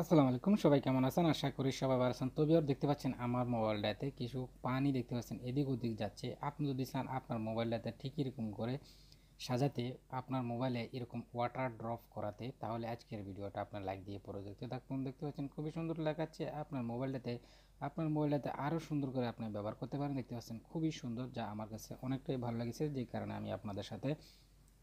আসসালামু আলাইকুম সবাই কেমন আছেন আশা করি সবাই ভালো আছেন তবে আর দেখতে পাচ্ছেন আমার মোবাইলটাতে কিছু পানি দেখতে পাচ্ছেন এদিক ওদিক যাচ্ছে আপনি যদি চান আপনার মোবাইলটাতে ঠিক এরকম করে সাজাতে আপনার মোবাইলে এরকম ওয়াটার ড্রপ করাতে তাহলে আজকের ভিডিওটা আপনার লাইক দিয়ে পরে দেখতে থাকুন দেখতে পাচ্ছেন খুবই সুন্দর লাগাচ্ছে আপনার মোবাইলটাতে আপনার মোবাইলটাতে আরও সুন্দর করে আপনি ব্যবহার করতে পারেন দেখতে পাচ্ছেন খুবই সুন্দর যা আমার কাছে অনেকটাই ভালো লেগেছে যে কারণে আমি আপনাদের সাথে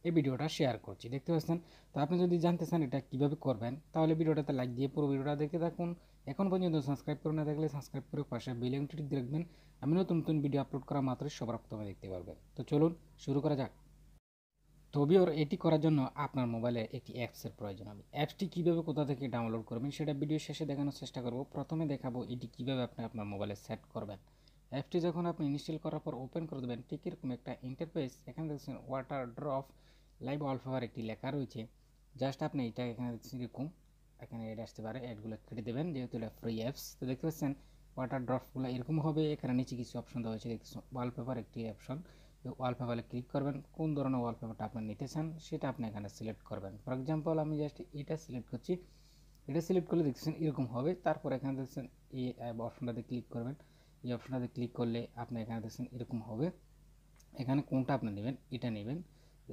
এই ভিডিওটা শেয়ার করছি দেখতে পাচ্ছেন তো আপনি যদি জানতে চান এটা কীভাবে করবেন তাহলে ভিডিওটাতে লাইক দিয়ে পুরো ভিডিওটা দেখে থাকুন এখন পর্যন্ত সাবস্ক্রাইব করে না থাকলে সাবস্ক্রাইব করে পাশে বিলিংটি দেখবেন আমি নতুন নতুন ভিডিও আপলোড করা মাত্রই সবার প্রথমে দেখতে পারবেন তো চলুন শুরু করা যাক তবেও এটি করার জন্য আপনার মোবাইলে একটি অ্যাপসের প্রয়োজন হবে অ্যাপসটি কীভাবে কোথা থেকে ডাউনলোড করবেন সেটা ভিডিও শেষে দেখানোর চেষ্টা করব প্রথমে দেখাবো এটি কীভাবে আপনি আপনার মোবাইলে সেট করবেন অ্যাপটি যখন আপনি ইনস্টল করার পর ওপেন করে দেবেন ঠিক এরকম একটা ইন্টারফেস এখানে দেখছেন ওয়াটার ড্রপ লাইভ অলফেভার একটি লেখা রয়েছে জাস্ট আপনি এটা এখানে দেখছেন এরকম এখানে এড আসতে পারে অ্যাডগুলো কেটে দেবেন যেহেতু এটা ফ্রি অ্যাপস তো দেখতে পাচ্ছেন ওয়াটার ড্রপগুলো এরকম হবে এখানে নিচে কিছু অপশন দেওয়া হয়েছে দেখছেন ওয়ালপেপার একটি অপশন ওয়ালপেপারে ক্লিক করবেন কোন ধরনের ওয়ালপেপারটা আপনি নিতে চান সেটা আপনি এখানে সিলেক্ট করবেন ফর এক্সাম্পল আমি জাস্ট এটা সিলেক্ট করছি এটা সিলেক্ট করলে দেখছেন এরকম হবে তারপর এখানে দেখছেন এই অপশনটাতে ক্লিক করবেন এই অপশনটাতে ক্লিক করলে আপনার এখানে দেখছেন এরকম হবে এখানে কোনটা আপনি নেবেন এটা নেবেন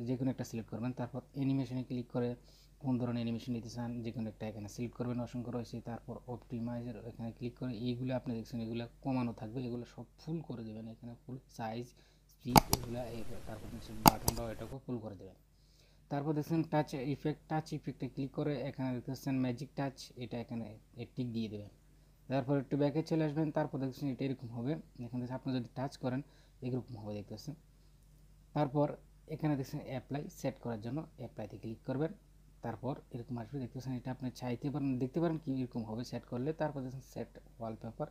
যে কোনো একটা সিলেক্ট করবেন তারপর অ্যানিমেশনে ক্লিক করে কোন ধরনের অ্যানিমেশন নিতে চান যে কোনো একটা এখানে সিলেক্ট করবেন অসংখ্য রয়েছে তারপর অপটিমাইজার এখানে ক্লিক করে এইগুলো আপনি দেখছেন এগুলো কমানো থাকবে এগুলো সব ফুল করে দেবেন এখানে ফুল সাইজ স্পিড এগুলো তারপর বাটনটাও এটাকেও ফুল করে দেবেন তারপর দেখছেন টাচ ইফেক্ট টাচ ইফেক্টে ক্লিক করে এখানে দেখতেছেন ম্যাজিক টাচ এটা এখানে টিক দিয়ে দেবেন তারপর একটু ব্যাকে চলে আসবেন তারপর দেখছেন এটা এরকম হবে এখান থেকে আপনি যদি টাচ করেন এরকম হবে দেখতেছেন তারপর এখানে দেখছেন অ্যাপ্লাই সেট করার জন্য অ্যাপ্লাইতে ক্লিক করবেন তারপর এরকম আসবে দেখতেছেন এটা আপনি চাইতে পারেন দেখতে পারেন কি এরকম হবে সেট করলে তারপর দেখছেন সেট ওয়ালপেপার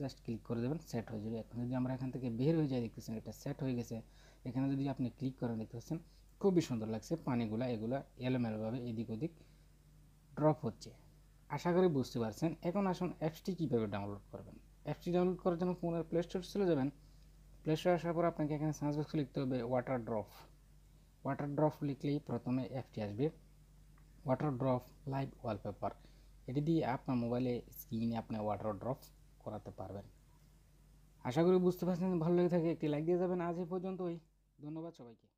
জাস্ট ক্লিক করে দেবেন সেট হয়ে যাবে এখন যদি আমরা এখান থেকে বের হয়ে যাই দেখতেছেন এটা সেট হয়ে গেছে এখানে যদি আপনি ক্লিক করেন দেখতেছেন খুবই সুন্দর লাগছে পানিগুলা এগুলা এলোমেলোভাবে এদিক ওদিক ড্রপ হচ্ছে আশা করি বুঝতে পারছেন এখন আসুন অ্যাপসটি কীভাবে ডাউনলোড করবেন অ্যাপসটি ডাউনলোড করার জন্য ফোনের প্লে স্টোর চলে যাবেন প্লে স্টোরে আসার পর আপনাকে এখানে সার্চ বক্সে লিখতে হবে ওয়াটার ড্রপ ওয়াটার ড্রপ লিখলেই প্রথমে অ্যাপটি আসবে ওয়াটার ড্রপ লাইভ ওয়ালপেপার এটি দিয়ে আপনার মোবাইলে স্ক্রিনে আপনি ওয়াটার ড্রপ করাতে পারবেন আশা করি বুঝতে পারছেন ভালো লেগে থাকে একটি লাইক দিয়ে যাবেন আজ এই পর্যন্তই ধন্যবাদ সবাইকে